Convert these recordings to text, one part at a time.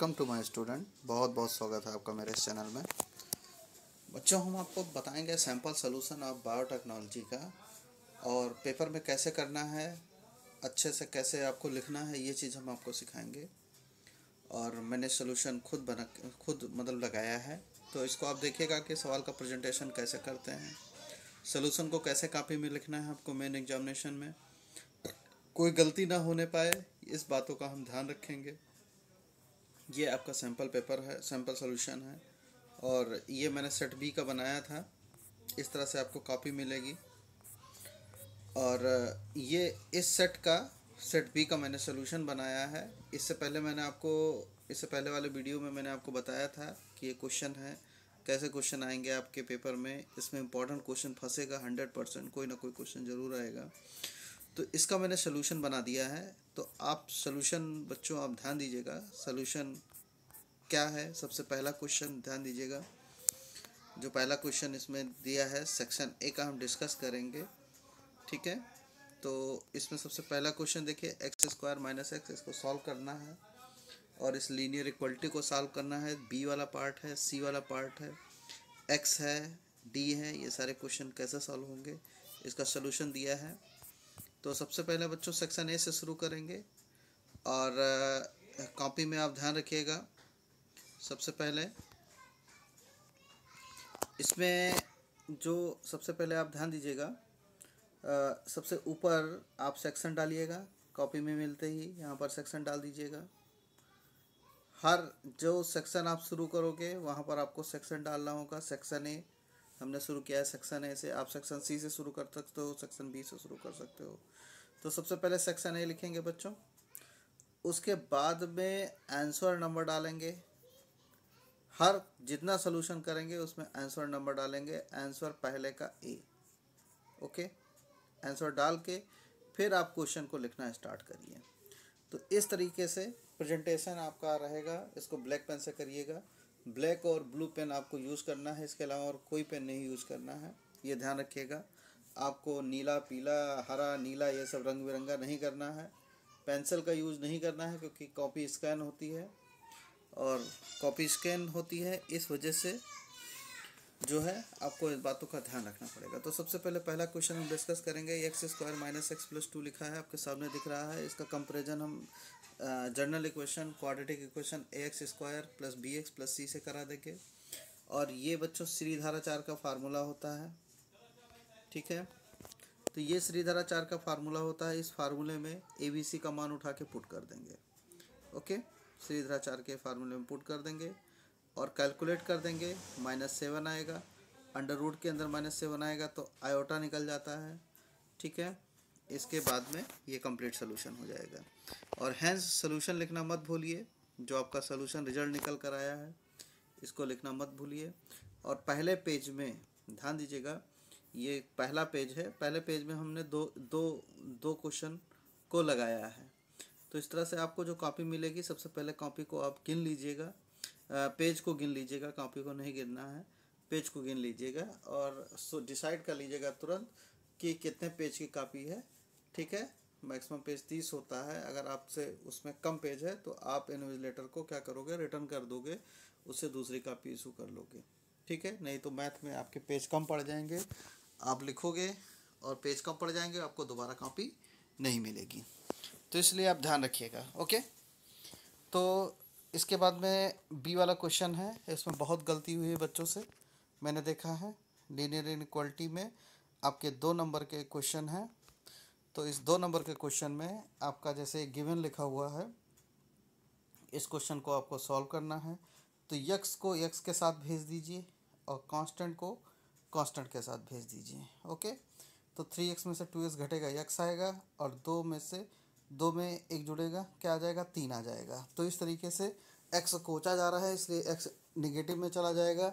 welcome to my student बहुत बहुत स्वागत है आपका मेरे इस चैनल में बच्चों हम आपको बताएंगे सैम्पल सोल्यूशन ऑफ बायोटेक्नोलॉजी का और पेपर में कैसे करना है अच्छे से कैसे आपको लिखना है ये चीज़ हम आपको सिखाएंगे और मैंने सोल्यूशन खुद बना खुद मतलब लगाया है तो इसको आप देखिएगा कि सवाल का प्रजेंटेशन कैसे करते हैं सोल्यूशन को कैसे कापी में लिखना है आपको मेन एग्जामिनेशन में कोई गलती ना होने पाए इस बातों का हम ध्यान रखेंगे ये आपका सैम्पल पेपर है सैम्पल सोल्यूशन है और ये मैंने सेट बी का बनाया था इस तरह से आपको कॉपी मिलेगी और ये इस सेट का सेट बी का मैंने सोल्यूशन बनाया है इससे पहले मैंने आपको इससे पहले वाले वीडियो में मैंने आपको बताया था कि ये क्वेश्चन है कैसे क्वेश्चन आएंगे आपके पेपर में इसमें इंपॉर्टेंट क्वेश्चन फंसेगा हंड्रेड परसेंट कोई ना कोई क्वेश्चन ज़रूर आएगा तो इसका मैंने सोल्यूशन बना दिया है तो आप सोल्यूशन बच्चों आप ध्यान दीजिएगा सोल्यूशन क्या है सबसे पहला क्वेश्चन ध्यान दीजिएगा जो पहला क्वेश्चन इसमें दिया है सेक्शन ए का हम डिस्कस करेंगे ठीक है तो इसमें सबसे पहला क्वेश्चन देखिए एक्स स्क्वायर माइनस एक्स इसको सॉल्व करना है और इस लीनियर इक्वलिटी को सॉल्व करना है बी वाला पार्ट है सी वाला पार्ट है एक्स है डी है ये सारे क्वेश्चन कैसे सॉल्व होंगे इसका सोल्यूशन दिया है तो सबसे पहले बच्चों सेक्शन ए से शुरू करेंगे और कॉपी में आप ध्यान रखिएगा सबसे पहले इसमें जो सबसे पहले आप ध्यान दीजिएगा सबसे ऊपर आप सेक्शन डालिएगा कॉपी में मिलते ही यहाँ पर सेक्शन डाल दीजिएगा हर जो सेक्शन आप शुरू करोगे वहाँ पर आपको सेक्शन डालना होगा सेक्शन ए हमने शुरू किया है सेक्शन ए से आप सेक्शन सी से शुरू कर सकते हो सेक्शन बी से शुरू कर सकते हो तो सबसे पहले सेक्शन ए लिखेंगे बच्चों उसके बाद में आंसर नंबर डालेंगे हर जितना सोल्यूशन करेंगे उसमें आंसर नंबर डालेंगे आंसर पहले का ए ओके आंसर डाल के फिर आप क्वेश्चन को लिखना स्टार्ट करिए तो इस तरीके से प्रेजेंटेशन आपका रहेगा इसको ब्लैक पेन से करिएगा ब्लैक और ब्लू पेन आपको यूज़ करना है इसके अलावा और कोई पेन नहीं यूज़ करना है ये ध्यान रखिएगा आपको नीला पीला हरा नीला ये सब रंग बिरंगा नहीं करना है पेंसिल का यूज़ नहीं करना है क्योंकि कॉपी स्कैन होती है और कॉपी स्कैन होती है इस वजह से जो है आपको इन बातों का ध्यान रखना पड़ेगा तो सबसे पहले पहला क्वेश्चन हम डिस्कस करेंगे x square minus x plus two लिखा है आपके सामने दिख रहा है इसका कंपेरिजन हम general equation quadratic equation a x square plus b x plus c से करा देंगे और ये बच्चों श्रीधाराचार का फार्मूला होता है ठीक है तो ये श्रीधाराचार का फार्मूला होता है इस फार्मूले में ए बी सी का मान उठा के पुट कर देंगे ओके श्रीधराचार के फार्मूले में पुट कर देंगे और कैलकुलेट कर देंगे माइनस सेवन आएगा अंडर रूट के अंदर माइनस सेवन आएगा तो आयोटा निकल जाता है ठीक है इसके बाद में ये कंप्लीट सोल्यूशन हो जाएगा और हैंस सोल्यूशन लिखना मत भूलिए जो आपका सोल्यूशन रिजल्ट निकल कर आया है इसको लिखना मत भूलिए और पहले पेज में ध्यान दीजिएगा ये पहला पेज है पहले पेज में हमने दो दो दो क्वेश्चन को लगाया है तो इस तरह से आपको जो कॉपी मिलेगी सबसे पहले कॉपी को आप गिन लीजिएगा पेज को गिन लीजिएगा कॉपी को नहीं गिनना है पेज को गिन लीजिएगा और सो डिसाइड कर लीजिएगा तुरंत कि कितने पेज की कॉपी है ठीक है मैक्सिमम पेज तीस होता है अगर आपसे उसमें कम पेज है तो आप लेटर को क्या करोगे रिटर्न कर दोगे उससे दूसरी कापी इशू कर लोगे ठीक है नहीं तो मैथ में आपके पेज कम पड़ जाएंगे आप लिखोगे और पेज कम पड़ जाएंगे आपको दोबारा कॉपी नहीं मिलेगी तो इसलिए आप ध्यान रखिएगा ओके तो इसके बाद में बी वाला क्वेश्चन है इसमें बहुत गलती हुई है बच्चों से मैंने देखा है लीनियर इनक्वालिटी में आपके दो नंबर के क्वेश्चन हैं तो इस दो नंबर के क्वेश्चन में आपका जैसे गिवन लिखा हुआ है इस क्वेश्चन को आपको सॉल्व करना है तो यक्स को यक्स के साथ भेज दीजिए और कांस्टेंट को कांस्टेंट के साथ भेज दीजिए ओके तो थ्री एक्स में से टू एक्स घटेगा यक्स आएगा और दो में से दो में एक जुड़ेगा क्या आ जाएगा तीन आ जाएगा तो इस तरीके से एक्स कोचा जा रहा है इसलिए एक्स निगेटिव में चला जाएगा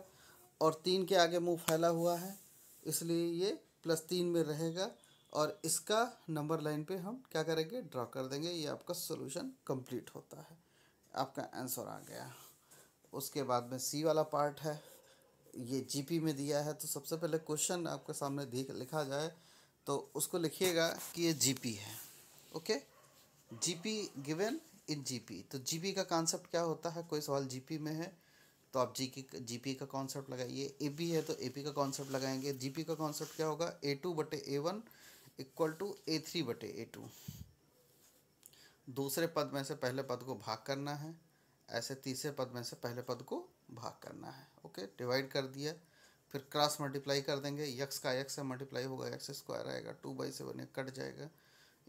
और तीन के आगे मुंह फैला हुआ है इसलिए ये प्लस तीन में रहेगा और इसका नंबर लाइन पे हम क्या करेंगे ड्रॉ कर देंगे ये आपका सोल्यूशन कंप्लीट होता है आपका आंसर आ गया उसके बाद में सी वाला पार्ट है ये जीपी में दिया है तो सबसे पहले क्वेश्चन आपके सामने लिखा जाए तो उसको लिखिएगा कि ये जीपी है okay GP given in GP तो जीपी का कॉन्सेप्ट क्या होता है कोई सवाल जीपी में है तो आप जी की जी पी का कॉन्सेप्ट लगाइए ए बी है तो ए पी का कॉन्सेप्ट लगाएंगे जी पी का कॉन्सेप्ट क्या होगा ए टू बटे a one equal to a three बटे ए टू दूसरे पद में से पहले पद को भाग करना है ऐसे तीसरे पद में से पहले पद को भाग करना है ओके डिवाइड कर दिया फिर क्रॉस मल्टीप्लाई कर देंगे यक्स का यक्स से मल्टीप्लाई होगा यक्स स्क्वायर आएगा टू बाई सेवन एक कट जाएगा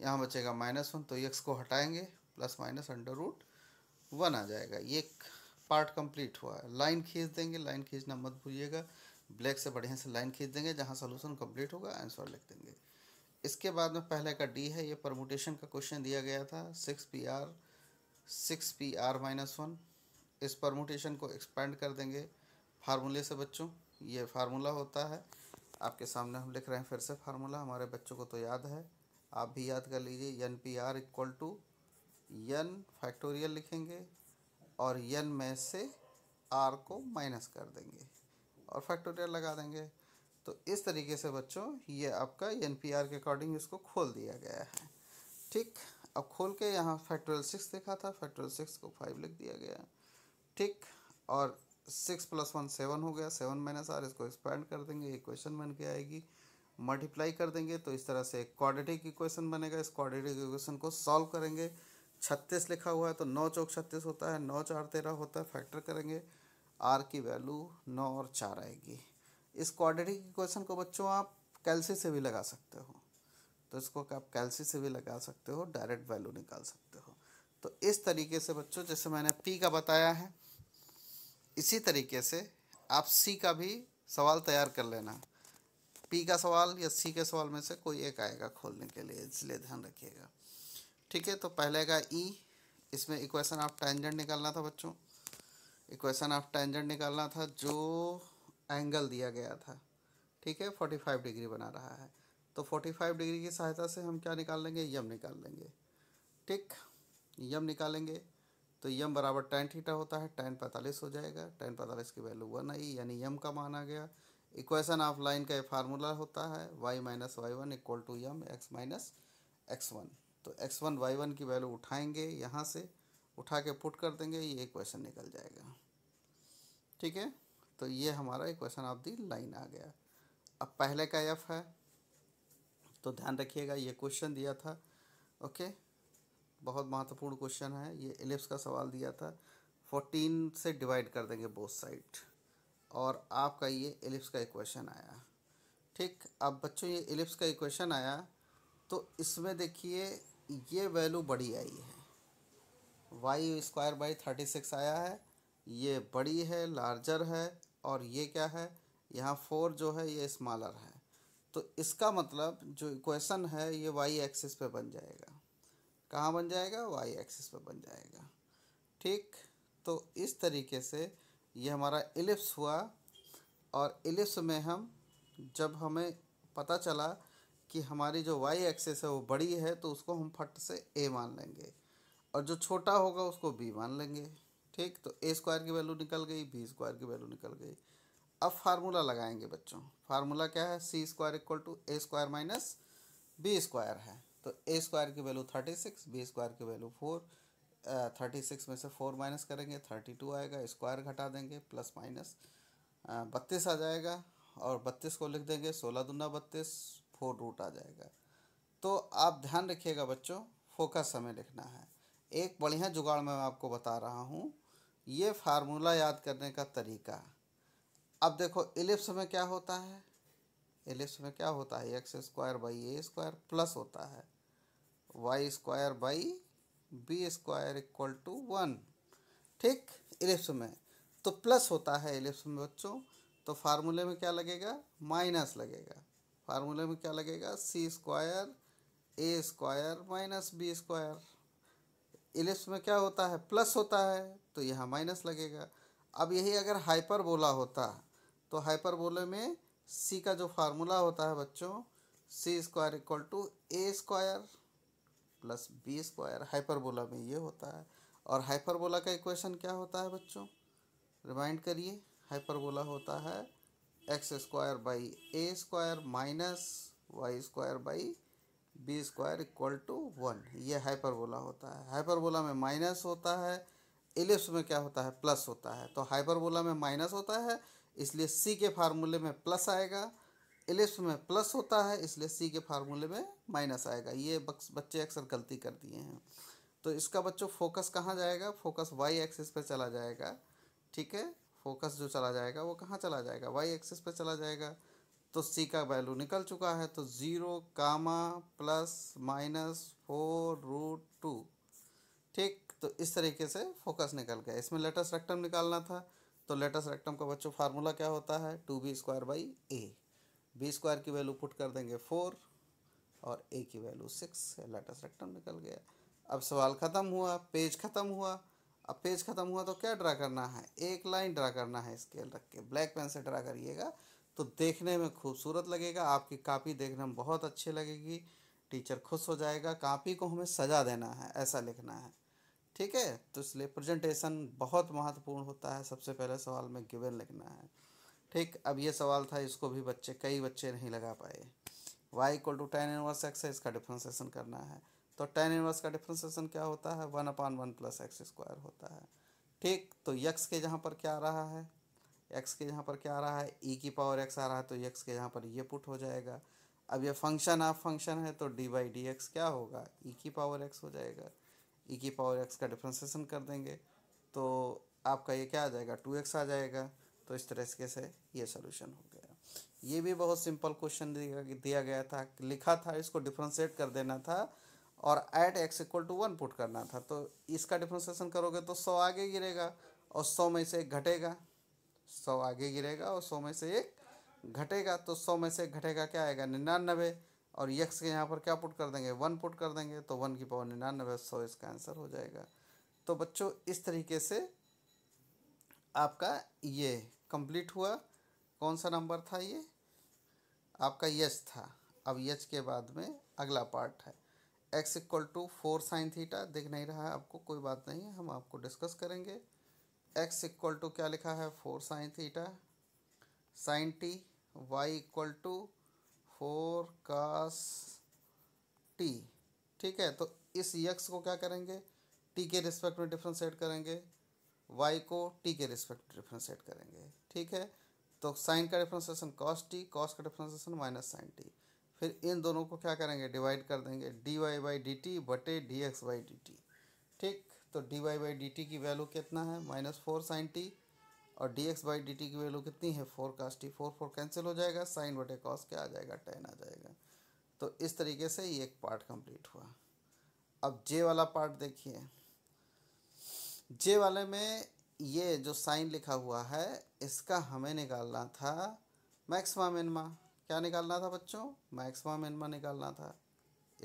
यहाँ बचेगा माइनस वन तो एक्स को हटाएंगे plus minus under root one आ जाएगा ये एक पार्ट कंप्लीट हुआ है लाइन खींच देंगे लाइन खींचना मत भूलिएगा ब्लैक से बढ़िया से लाइन खींच देंगे जहाँ सोल्यूशन कम्प्लीट होगा आंसर लिख देंगे इसके बाद में पहले का डी है ये परमोटेशन का क्वेश्चन दिया गया था six P R six P R minus one इस परमोटेशन को एक्सपेंड कर देंगे फार्मूले से बच्चों ये फार्मूला होता है आपके सामने हम लिख रहे हैं फिर से फार्मूला हमारे बच्चों को तो याद है आप भी याद कर लीजिए n P r equal to n factorial लिखेंगे और एन में से आर को माइनस कर देंगे और फैक्टोरियल लगा देंगे तो इस तरीके से बच्चों ये आपका एन पी आर के अकॉर्डिंग इसको खोल दिया गया है ठीक अब खोल के यहाँ फैक्टोरियल सिक्स देखा था फैक्टोरियल सिक्स को फाइव लिख दिया गया ठीक और सिक्स प्लस वन सेवन हो गया सेवन माइनस आर इसको एक्सपैंड कर देंगे इक्वेशन बन के आएगी मल्टीप्लाई कर देंगे तो इस तरह से एक क्वाड्रेटिक इक्वेशन बनेगा इस क्वाड्रेटिक इक्वेशन को सॉल्व करेंगे छत्तीस लिखा हुआ है तो नौ चौक छत्तीस होता है नौ चार तेरह होता है फैक्टर करेंगे आर की वैल्यू नौ और चार आएगी इस क्वाड्रेटिक इक्वेशन को बच्चों आप कैलसी से भी लगा सकते हो तो इसको आप कैलसी से भी लगा सकते हो डायरेक्ट वैल्यू निकाल सकते हो तो इस तरीके से बच्चों जैसे मैंने पी का बताया है इसी तरीके से आप सी का भी सवाल तैयार कर लेना पी का सवाल या सी के सवाल में से कोई एक आएगा खोलने के लिए इसलिए ध्यान रखिएगा ठीक है तो पहले का ई इसमें इक्वेशन ऑफ टेंजेंट निकालना था बच्चों इक्वेशन ऑफ टेंजेंट निकालना था जो एंगल दिया गया था ठीक है फोर्टी फाइव डिग्री बना रहा है तो फोर्टी फाइव डिग्री की सहायता से हम क्या निकाल लेंगे यम निकाल लेंगे ठीक यम निकालेंगे तो यम बराबर टेन थीटा होता है टेन पैंतालीस हो जाएगा टेन पैंतालीस की वैल्यू वन आई यानी यम का मान आ गया इक्वेशन ऑफ लाइन का ये फार्मूला होता है y minus y one equal to m x minus x one तो एक्स वन वाई वन की वैल्यू उठाएंगे यहाँ से उठा के पुट कर देंगे ये इक्वेशन निकल जाएगा ठीक है तो ये हमारा इक्वेशन ऑफ दी लाइन आ गया अब पहले का एफ है तो ध्यान रखिएगा ये क्वेश्चन दिया था ओके बहुत महत्वपूर्ण क्वेश्चन है ये एलिप्स का सवाल दिया था फोर्टीन से डिवाइड कर देंगे बोथ साइड और आपका ये एलिप्स का इक्वेशन आया ठीक अब बच्चों ये एलिप्स का इक्वेशन आया तो इसमें देखिए ये वैल्यू बड़ी आई है y square by thirty six आया है ये बड़ी है लार्जर है और ये क्या है यहाँ फोर जो है ये स्मॉलर है तो इसका मतलब जो इक्वेशन है ये वाई एक्सिस पे बन जाएगा कहाँ बन जाएगा वाई एक्सिस पे बन जाएगा ठीक तो इस तरीके से ये हमारा एलिप्स हुआ और एलिप्स में हम जब हमें पता चला कि हमारी जो वाई एक्सेस है वो बड़ी है तो उसको हम फट से ए मान लेंगे और जो छोटा होगा उसको बी मान लेंगे ठीक तो ए स्क्वायर की वैल्यू निकल गई बी स्क्वायर की वैल्यू निकल गई अब फार्मूला लगाएंगे बच्चों फार्मूला क्या है c square equal to a square minus b square है तो ए स्क्वायर की value thirty six b square की वैल्यू फोर थर्टी सिक्स में से फोर माइनस करेंगे थर्टी टू आएगा स्क्वायर घटा देंगे प्लस माइनस बत्तीस आ जाएगा और बत्तीस को लिख देंगे सोलह दूना बत्तीस फोर रूट आ जाएगा तो आप ध्यान रखिएगा बच्चों फोकस हमें लिखना है एक बढ़िया जुगाड़ मैं आपको बता रहा हूँ ये फार्मूला याद करने का तरीका अब देखो एलिप्स में क्या होता है एलिप्स में क्या होता है x square by a square plus होता है y square by b square equal to one ठीक इलिप्स में तो प्लस होता है इलिप्स में बच्चों तो फार्मूले में क्या लगेगा माइनस लगेगा फार्मूले में क्या लगेगा c square a square minus b square ellipse में क्या होता है प्लस होता है तो यहाँ माइनस लगेगा अब यही अगर हाइपर बोला होता तो हाइपर बोले में सी का जो फार्मूला होता है बच्चों c square equal to a square plus b square hyperbola में ये होता है और हाइपरबोला का इक्वेशन क्या होता है बच्चों रिमाइंड करिए हाइपरबोला होता है x square by a square minus y square by b square equal to one ये हाइपरबोला होता है हाइपरबोला में माइनस होता है एलिप्स में क्या होता है प्लस होता है तो हाइपरबोला में माइनस होता है इसलिए सी के फार्मूले में प्लस आएगा एलिप्स में प्लस होता है इसलिए सी के फार्मूले में माइनस आएगा ये बच्चे अक्सर गलती कर दिए हैं तो इसका बच्चों फोकस कहाँ जाएगा फोकस वाई एक्सिस पर चला जाएगा ठीक है फोकस जो चला जाएगा वो कहाँ चला जाएगा वाई एक्सिस पर चला जाएगा तो सी का वैल्यू निकल चुका है तो zero comma plus minus four root two ठीक तो इस तरीके से फोकस निकल गया इसमें लेटस रेक्टम निकालना था तो लेटस रेक्टम का बच्चों फार्मूला क्या होता है two b square by a b square की वैल्यू पुट कर देंगे फोर और ए की वैल्यू सिक्स लेटेस्ट रेक्टम निकल गया अब सवाल ख़त्म हुआ पेज ख़त्म हुआ अब पेज ख़त्म हुआ तो क्या ड्रा करना है एक लाइन ड्रा करना है स्केल रख के ब्लैक पेन से ड्रा करिएगा तो देखने में खूबसूरत लगेगा आपकी कापी देखने में बहुत अच्छी लगेगी टीचर खुश हो जाएगा कापी को हमें सजा देना है ऐसा लिखना है ठीक है तो इसलिए प्रेजेंटेशन बहुत महत्वपूर्ण होता है सबसे पहले सवाल में गिवन लिखना है ठीक अब ये सवाल था इसको भी बच्चे कई बच्चे नहीं लगा पाए y equal to tan inverse x है इसका डिफ्रेंसेशन करना है तो टेन इनवर्स का डिफ्रेंसेशन क्या होता है one upon one plus x square होता है ठीक तो यक्स के जहाँ पर क्या आ रहा है एक्स के जहाँ पर क्या आ रहा है ई e की पावर एक्स आ रहा है तो यक्स के जहाँ पर ये पुट हो जाएगा अब ये फंक्शन ऑफ फंक्शन है तो डी बाई डी एक्स क्या होगा ई e की पावर एक्स हो जाएगा ई e की पावर एक्स का डिफ्रेंसेशन कर देंगे तो आपका ये क्या आ जाएगा टू एक्स आ जाएगा तो इस तरीके से ये सोल्यूशन हो गया ये भी बहुत सिंपल क्वेश्चन दिया गया था लिखा था इसको डिफ्रेंशिएट कर देना था और at x equal to one put करना था तो इसका डिफ्रेंसिएशन करोगे तो सौ आगे गिरेगा और सौ में से एक घटेगा सौ आगे गिरेगा और सौ में से एक घटेगा तो सौ में से घटेगा क्या आएगा निन्यानबे और यक्स के यहाँ पर क्या पुट कर देंगे वन पुट कर देंगे तो वन की पावर निन्यानबे सौ इसका आंसर हो जाएगा तो बच्चों इस तरीके से आपका ये कंप्लीट हुआ कौन सा नंबर था ये आपका यच था अब यच के बाद में अगला पार्ट है x equal to four sine theta दिख नहीं रहा है आपको कोई बात नहीं है हम आपको डिस्कस करेंगे एक्स इक्वल टू क्या लिखा है four sine theta sine t y equal to four cos t ठीक है तो इस यक्स को क्या करेंगे टी के रिस्पेक्ट में डिफ्रेंस करेंगे वाई को टी के रिस्पेक्ट डिफ्रेंशिएट करेंगे ठीक है तो साइन का डिफ्रेंसिएशन कॉस टी कॉस का डिफ्रेंसिएशन माइनस साइन टी फिर इन दोनों को क्या करेंगे डिवाइड कर देंगे d y by d t बटे d x by d t ठीक तो d y by d t की वैल्यू कितना है माइनस फोर साइन टी और d x by d t की वैल्यू कितनी है four cos t four four cancel हो जाएगा साइन बटे कॉस क्या आ जाएगा टेन आ जाएगा तो इस तरीके से ये एक पार्ट कंप्लीट हुआ अब जे वाला पार्ट देखिए जे वाले में ये जो साइन लिखा हुआ है इसका हमें निकालना था मैक्सिमम मिनमा क्या निकालना था बच्चों मैक्सिमम मिनमा निकालना था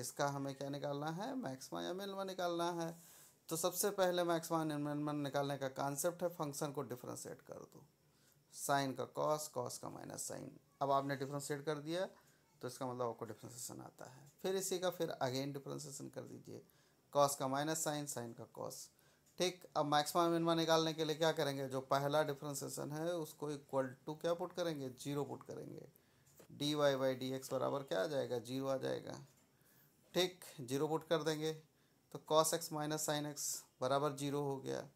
इसका हमें क्या निकालना है मैक्सिमा या मिनिमा निकालना है तो सबसे पहले मैक्सिमा मिनमा निकालने का कॉन्सेप्ट है फंक्शन को डिफ्रेंशिएट कर दो साइन का कॉस कॉस का माइनस साइन अब आपने डिफ्रेंशिएट कर दिया तो इसका मतलब आपको डिफ्रेंसेशन आता है फिर इसी का फिर अगेन डिफ्रेंसिएशन कर दीजिए कॉस का माइनस साइन साइन का कॉस ठीक अब मैक्सिमम मिनिमा निकालने के लिए क्या करेंगे जो पहला डिफ्रेंसेशन है उसको इक्वल टू क्या पुट करेंगे जीरो पुट करेंगे d y by d x बराबर क्या आ जाएगा जीरो आ जाएगा ठीक जीरो पुट कर देंगे तो cos x minus sine x बराबर जीरो हो गया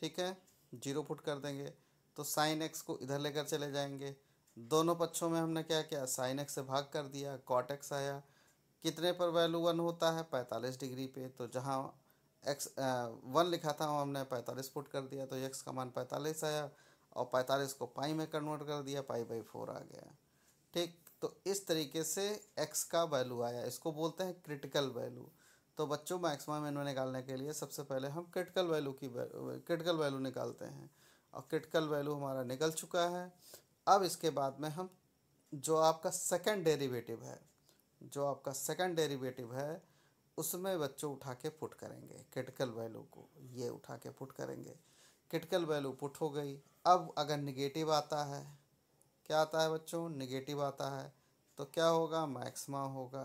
ठीक है जीरो पुट कर देंगे तो साइन एक्स को इधर लेकर चले जाएंगे दोनों पक्षों में हमने क्या किया साइन एक्स से भाग कर दिया कॉट एक्स आया कितने पर वैल्यू वन होता है पैंतालीस डिग्री पे तो जहाँ एक्स वन लिखा था हमने पैंतालीस पुट कर दिया तो एक्स का मान पैंतालीस आया और पैंतालीस को पाई में कन्वर्ट कर दिया पाई बाई फोर आ गया ठीक तो इस तरीके से एक्स का वैल्यू आया इसको बोलते हैं क्रिटिकल वैल्यू तो बच्चों मैक्सिमम मिनिमम निकालने के लिए सबसे पहले हम क्रिटिकल वैल्यू की क्रिटिकल वैल्यू निकालते हैं और क्रिटिकल वैल्यू हमारा निकल चुका है अब इसके बाद में हम जो आपका सेकंड डेरिवेटिव है जो आपका सेकंड डेरिवेटिव है उसमें बच्चों उठा के पुट करेंगे क्रिटिकल वैल्यू को ये उठा के पुट करेंगे क्रिटिकल वैल्यू पुट हो गई अब अगर निगेटिव आता है क्या आता है बच्चों निगेटिव आता है तो क्या होगा मैक्समा होगा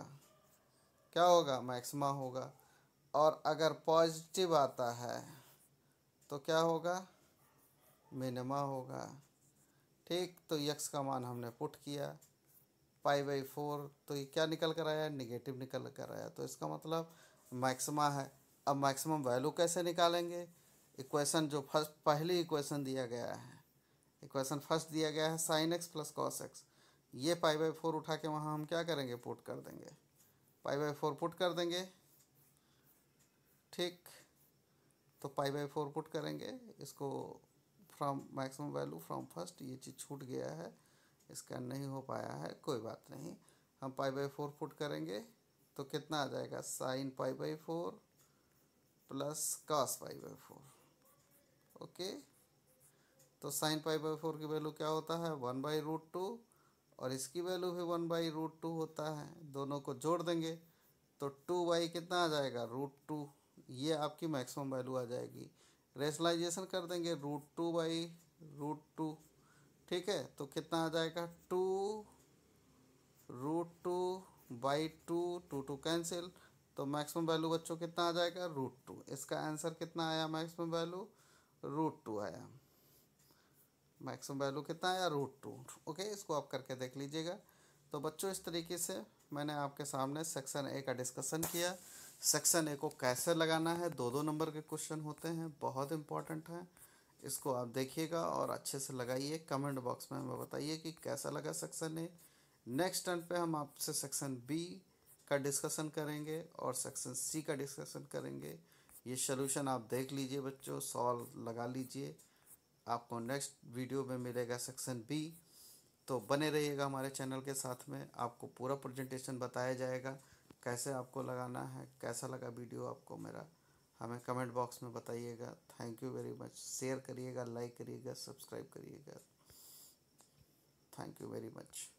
क्या होगा मैक्समा होगा और अगर पॉजिटिव आता है तो क्या होगा मिनिमा होगा ठीक तो यक्स का मान हमने पुट किया पाई बाई फोर तो ये क्या निकल कर आया निगेटिव निकल कर आया तो इसका मतलब मैक्सिमा है अब मैक्सिमम वैल्यू कैसे निकालेंगे इक्वेशन जो फर्स्ट पहली इक्वेशन दिया गया है इक्वेशन फर्स्ट दिया गया है sine x plus cos x ये पाई बाई फोर उठा के वहाँ हम क्या करेंगे पुट कर देंगे पाई बाई फोर पुट कर देंगे ठीक तो पाई बाई फोर पुट करेंगे इसको from maximum value from first ये चीज़ छूट गया है इसका नहीं हो पाया है कोई बात नहीं हम पाई बाई फोर फुट करेंगे तो कितना आ जाएगा sine pi by four plus cos pi by four okay तो साइन पाई बाई फोर की वैल्यू क्या होता है वन बाई रूट टू और इसकी वैल्यू भी वन बाई रूट टू होता है दोनों को जोड़ देंगे तो टू बाई कितना आ जाएगा रूट टू ये आपकी मैक्सिमम वैल्यू आ जाएगी रेशलाइजेशन कर देंगे root two by root two ठीक है तो कितना आ जाएगा two root two by two two two cancel तो मैक्सिमम वैल्यू बच्चों कितना आ जाएगा रूट टू इसका आंसर कितना आया मैक्सिमम वैल्यू रूट टू आया मैक्सिमम वैल्यू कितना आया रूट टू ओके इसको आप करके देख लीजिएगा तो बच्चों इस तरीके से मैंने आपके सामने सेक्शन ए का डिस्कशन किया सेक्शन ए को कैसे लगाना है दो दो नंबर के क्वेश्चन होते हैं बहुत इंपॉर्टेंट हैं इसको आप देखिएगा और अच्छे से लगाइए कमेंट बॉक्स में हमें बताइए कि कैसा लगा सेक्शन ए नेक्स्ट टर्न पे हम आपसे सेक्शन बी का डिस्कशन करेंगे और सेक्शन सी का डिस्कशन करेंगे ये सोल्यूशन आप देख लीजिए बच्चों सॉल्व लगा लीजिए आपको नेक्स्ट वीडियो में मिलेगा सेक्शन बी तो बने रहिएगा हमारे चैनल के साथ में आपको पूरा प्रेजेंटेशन बताया जाएगा कैसे आपको लगाना है कैसा लगा वीडियो आपको मेरा हमें कमेंट बॉक्स में बताइएगा thank you very much share करिएगा लाइक करिएगा सब्सक्राइब करिएगा थैंक यू वेरी मच